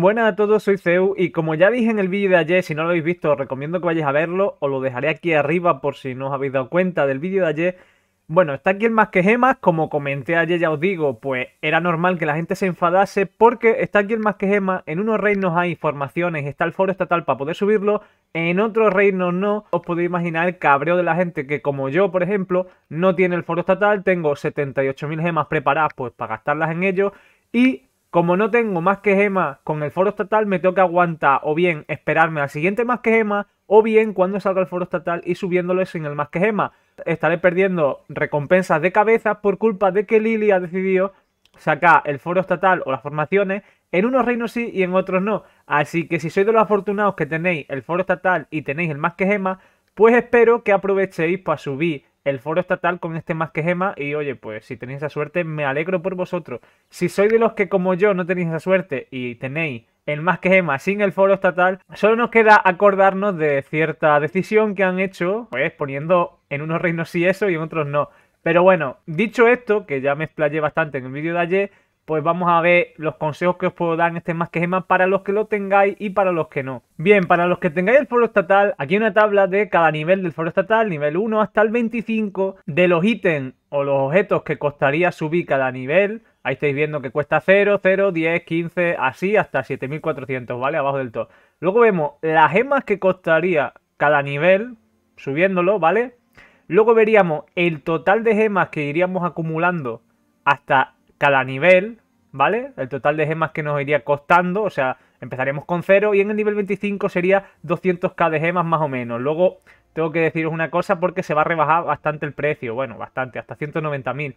Buenas a todos, soy Ceu y como ya dije en el vídeo de ayer, si no lo habéis visto os recomiendo que vayáis a verlo, os lo dejaré aquí arriba por si no os habéis dado cuenta del vídeo de ayer. Bueno, está aquí el más que gemas, como comenté ayer ya os digo, pues era normal que la gente se enfadase porque está aquí el más que gemas, en unos reinos hay informaciones, está el foro estatal para poder subirlo, en otros reinos no, os podéis imaginar el cabreo de la gente que como yo, por ejemplo, no tiene el foro estatal, tengo 78.000 gemas preparadas pues para gastarlas en ello y como no tengo más que gema con el foro estatal, me tengo que aguantar o bien esperarme al siguiente más que gema o bien cuando salga el foro estatal y subiéndolo sin el más que gema. Estaré perdiendo recompensas de cabeza por culpa de que Lili ha decidido sacar el foro estatal o las formaciones en unos reinos sí y en otros no. Así que si sois de los afortunados que tenéis el foro estatal y tenéis el más que gema, pues espero que aprovechéis para subir el foro estatal con este más que gema y oye, pues si tenéis esa suerte, me alegro por vosotros. Si sois de los que como yo no tenéis esa suerte y tenéis el más que gema sin el foro estatal, solo nos queda acordarnos de cierta decisión que han hecho, pues poniendo en unos reinos sí eso y en otros no. Pero bueno, dicho esto, que ya me explayé bastante en el vídeo de ayer, pues vamos a ver los consejos que os puedo dar en este más que gema para los que lo tengáis y para los que no. Bien, para los que tengáis el foro estatal, aquí hay una tabla de cada nivel del foro estatal, nivel 1 hasta el 25, de los ítems o los objetos que costaría subir cada nivel. Ahí estáis viendo que cuesta 0, 0, 10, 15, así hasta 7400, ¿vale? Abajo del todo. Luego vemos las gemas que costaría cada nivel, subiéndolo, ¿vale? Luego veríamos el total de gemas que iríamos acumulando hasta cada nivel, ¿vale? El total de gemas que nos iría costando, o sea, empezaremos con 0 y en el nivel 25 sería 200k de gemas más o menos. Luego tengo que deciros una cosa porque se va a rebajar bastante el precio, bueno, bastante, hasta 190.000.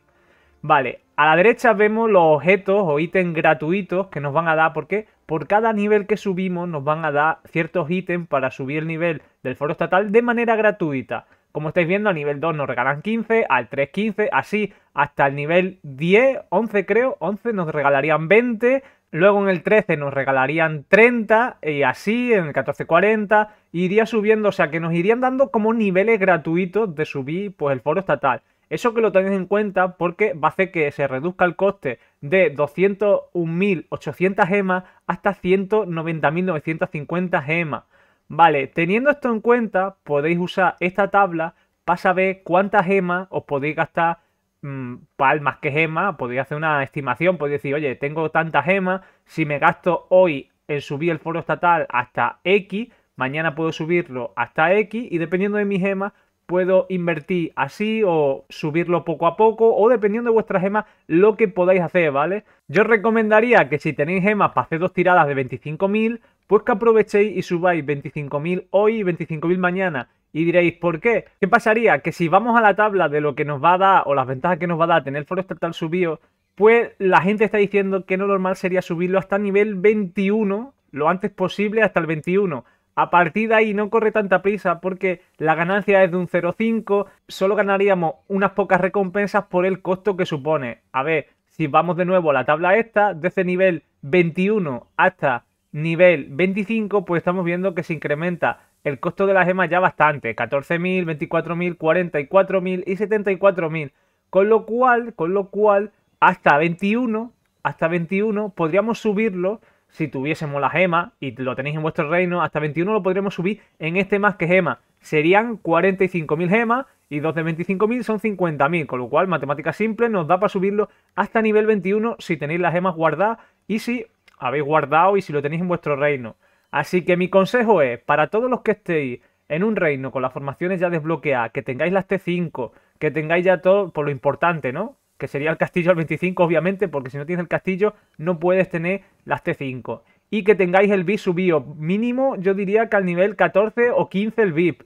Vale, a la derecha vemos los objetos o ítems gratuitos que nos van a dar, porque por cada nivel que subimos nos van a dar ciertos ítems para subir el nivel del foro estatal de manera gratuita. Como estáis viendo, a nivel 2 nos regalan 15, al 3 15, así hasta el nivel 10, 11 creo, 11 nos regalarían 20, luego en el 13 nos regalarían 30 y así, en el 14 40, iría subiendo, o sea que nos irían dando como niveles gratuitos de subir pues el foro estatal. Eso que lo tenéis en cuenta porque va a hacer que se reduzca el coste de 201.800 gemas hasta 190.950 gemas. Vale, teniendo esto en cuenta, podéis usar esta tabla para saber cuántas gemas os podéis gastar Mm, palmas que gema, podría hacer una estimación, podría decir, oye, tengo tantas gemas, si me gasto hoy en subir el foro estatal hasta X, mañana puedo subirlo hasta X y dependiendo de mis gemas puedo invertir así o subirlo poco a poco o dependiendo de vuestras gemas lo que podáis hacer, ¿vale? Yo recomendaría que si tenéis gemas para hacer dos tiradas de 25.000, pues que aprovechéis y subáis 25.000 hoy y 25.000 mañana y diréis, ¿por qué? ¿Qué pasaría? Que si vamos a la tabla de lo que nos va a dar o las ventajas que nos va a dar tener el foro estatal subido, pues la gente está diciendo que no normal sería subirlo hasta nivel 21, lo antes posible hasta el 21. A partir de ahí no corre tanta prisa porque la ganancia es de un 0,5, solo ganaríamos unas pocas recompensas por el costo que supone. A ver, si vamos de nuevo a la tabla esta, desde nivel 21 hasta nivel 25, pues estamos viendo que se incrementa el costo de las gemas ya bastante, 14.000, 24.000, 44.000 y 74.000. Con lo cual, con lo cual, hasta 21, hasta 21 podríamos subirlo si tuviésemos las gemas y lo tenéis en vuestro reino, hasta 21 lo podremos subir en este más que gema. Serían 45.000 gemas y dos de 25.000 son 50.000, con lo cual matemática simple nos da para subirlo hasta nivel 21 si tenéis las gemas guardadas y si habéis guardado y si lo tenéis en vuestro reino. Así que mi consejo es, para todos los que estéis en un reino con las formaciones ya desbloqueadas, que tengáis las T5, que tengáis ya todo, por lo importante, ¿no? Que sería el castillo al 25, obviamente, porque si no tienes el castillo, no puedes tener las T5. Y que tengáis el VIP subido. Mínimo, yo diría que al nivel 14 o 15 el VIP.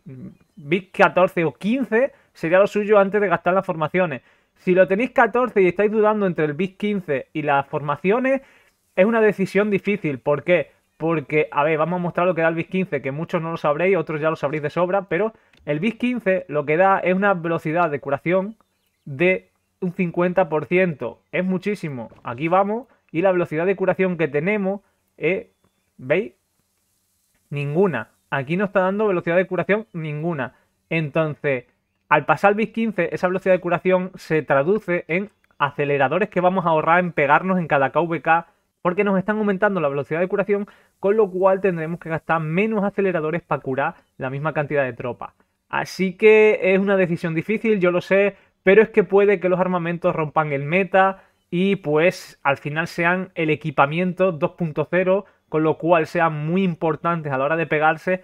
VIP 14 o 15 sería lo suyo antes de gastar las formaciones. Si lo tenéis 14 y estáis dudando entre el BIS 15 y las formaciones, es una decisión difícil. ¿Por qué? Porque, a ver, vamos a mostrar lo que da el BIS 15, que muchos no lo sabréis, otros ya lo sabréis de sobra, pero el BIS 15 lo que da es una velocidad de curación de un 50%. Es muchísimo. Aquí vamos. Y la velocidad de curación que tenemos es, ¿veis? Ninguna. Aquí no está dando velocidad de curación ninguna. Entonces, al pasar el BIS 15, esa velocidad de curación se traduce en aceleradores que vamos a ahorrar en pegarnos en cada KVK porque nos están aumentando la velocidad de curación, con lo cual tendremos que gastar menos aceleradores para curar la misma cantidad de tropa. Así que es una decisión difícil, yo lo sé, pero es que puede que los armamentos rompan el meta y pues al final sean el equipamiento 2.0, con lo cual sean muy importantes a la hora de pegarse.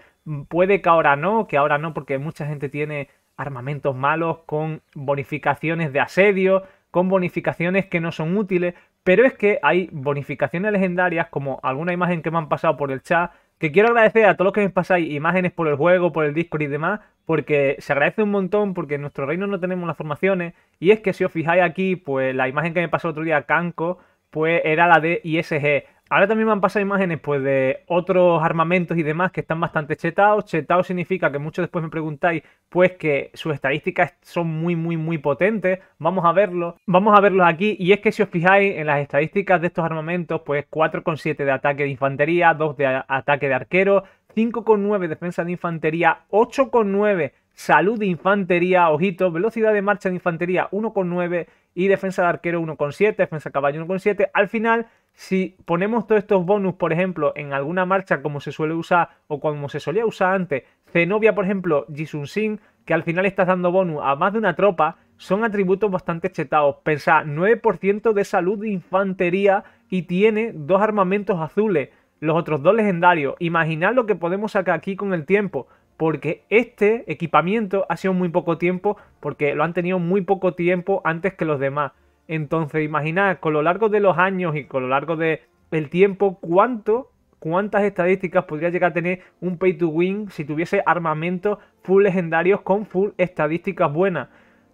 Puede que ahora no, que ahora no, porque mucha gente tiene armamentos malos con bonificaciones de asedio, con bonificaciones que no son útiles, pero es que hay bonificaciones legendarias, como alguna imagen que me han pasado por el chat, que quiero agradecer a todos los que me pasáis imágenes por el juego, por el Discord y demás, porque se agradece un montón, porque en nuestro reino no tenemos las formaciones, y es que si os fijáis aquí, pues la imagen que me pasó otro día a Kanko, pues era la de ISG. Ahora también me han pasado imágenes pues, de otros armamentos y demás que están bastante chetados. Chetados significa que muchos después me preguntáis, pues que sus estadísticas son muy, muy, muy potentes. Vamos a verlo. Vamos a verlos aquí. Y es que si os fijáis en las estadísticas de estos armamentos, pues 4,7 de ataque de infantería, 2 de ataque de arquero, 5,9 defensa de infantería, 8,9 salud de infantería, ojito, velocidad de marcha de infantería 1,9 y defensa de arquero 1,7, defensa de caballo 1,7. Al final si ponemos todos estos bonus, por ejemplo, en alguna marcha como se suele usar o como se solía usar antes, Zenobia, por ejemplo, Jisun Sin, que al final estás dando bonus a más de una tropa, son atributos bastante chetados. Pensad, 9% de salud de infantería y tiene dos armamentos azules, los otros dos legendarios. Imaginad lo que podemos sacar aquí con el tiempo, porque este equipamiento ha sido muy poco tiempo, porque lo han tenido muy poco tiempo antes que los demás. Entonces, imaginad con lo largo de los años y con lo largo del el tiempo, cuánto, cuántas estadísticas podría llegar a tener un pay to win si tuviese armamentos full legendarios con full estadísticas buenas.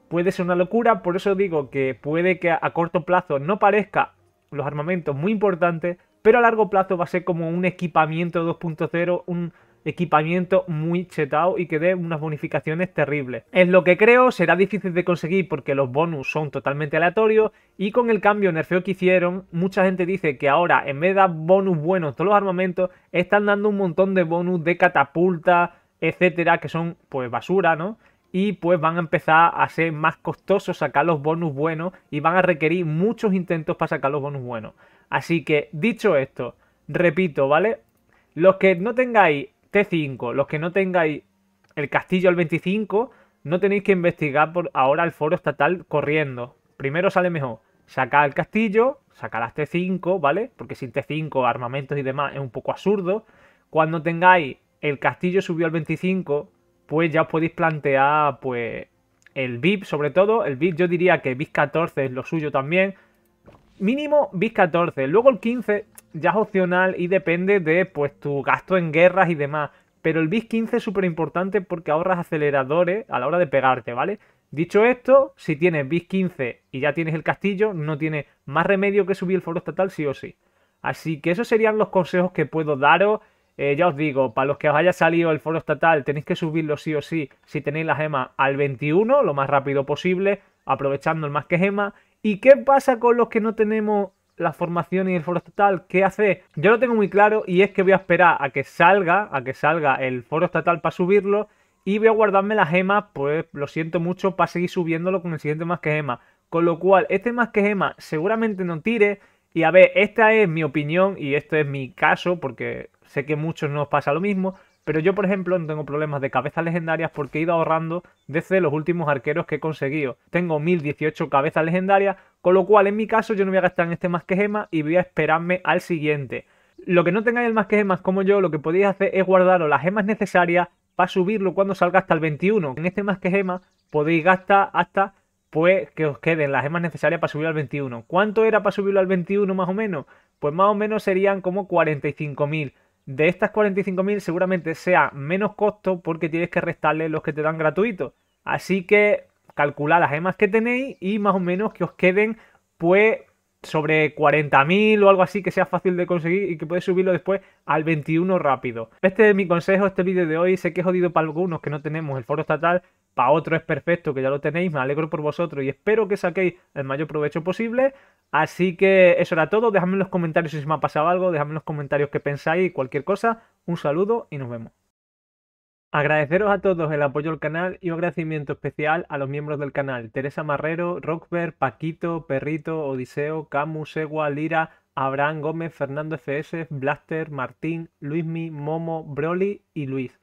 Puede ser una locura, por eso digo que puede que a corto plazo no parezca los armamentos muy importantes, pero a largo plazo va a ser como un equipamiento 2.0, un equipamiento muy chetado y que dé unas bonificaciones terribles. Es lo que creo, será difícil de conseguir porque los bonus son totalmente aleatorios y con el cambio nerfeo que hicieron, mucha gente dice que ahora en vez de dar bonus buenos todos los armamentos, están dando un montón de bonus de catapulta, etcétera, que son pues basura, ¿no? y pues van a empezar a ser más costosos sacar los bonus buenos y van a requerir muchos intentos para sacar los bonus buenos. Así que dicho esto, repito, ¿vale? Los que no tengáis T5, los que no tengáis el castillo al 25, no tenéis que investigar por ahora el foro estatal corriendo. Primero sale mejor sacar el castillo, sacar las T5, ¿vale? Porque sin T5, armamentos y demás es un poco absurdo. Cuando tengáis el castillo subió al 25, pues ya os podéis plantear, pues, el VIP sobre todo. El VIP yo diría que VIP 14 es lo suyo también. Mínimo VIP 14. Luego el 15 ya es opcional y depende de pues tu gasto en guerras y demás. Pero el BIS 15 es súper importante porque ahorras aceleradores a la hora de pegarte, ¿vale? Dicho esto, si tienes BIS 15 y ya tienes el castillo, no tienes más remedio que subir el foro estatal sí o sí. Así que esos serían los consejos que puedo daros. Eh, ya os digo, para los que os haya salido el foro estatal, tenéis que subirlo sí o sí, si tenéis la gema al 21, lo más rápido posible, aprovechando el más que gema. ¿Y qué pasa con los que no tenemos la formación y el foro estatal, ¿qué hace? Yo lo tengo muy claro y es que voy a esperar a que salga, a que salga el foro estatal para subirlo y voy a guardarme las gemas pues lo siento mucho, para seguir subiéndolo con el siguiente más que gema. Con lo cual, este más que gema seguramente no tire y a ver, esta es mi opinión y esto es mi caso porque sé que a muchos no pasa lo mismo, pero yo, por ejemplo, no tengo problemas de cabezas legendarias porque he ido ahorrando desde los últimos arqueros que he conseguido. Tengo 1018 cabezas legendarias, con lo cual en mi caso yo no voy a gastar en este más que gema y voy a esperarme al siguiente. Lo que no tengáis el más que gemas como yo, lo que podéis hacer es guardaros las gemas necesarias para subirlo cuando salga hasta el 21. En este más que gemas podéis gastar hasta pues que os queden las gemas necesarias para subir al 21. ¿Cuánto era para subirlo al 21 más o menos? Pues más o menos serían como 45.000 de estas 45.000 seguramente sea menos costo porque tienes que restarle los que te dan gratuitos. Así que calculad las gemas que tenéis y más o menos que os queden pues sobre 40.000 o algo así que sea fácil de conseguir y que puedes subirlo después al 21 rápido. Este es mi consejo, este vídeo de hoy. Sé que he jodido para algunos que no tenemos el foro estatal, para otros es perfecto que ya lo tenéis. Me alegro por vosotros y espero que saquéis el mayor provecho posible. Así que eso era todo. Dejadme en los comentarios si se me ha pasado algo, dejadme en los comentarios qué pensáis y cualquier cosa. Un saludo y nos vemos. Agradeceros a todos el apoyo al canal y un agradecimiento especial a los miembros del canal, Teresa Marrero, Rockberg, Paquito, Perrito, Odiseo, Camus, Segua, Lira, Abraham Gómez, Fernando FS, Blaster, Martín, Luismi, Momo, Broly y Luis.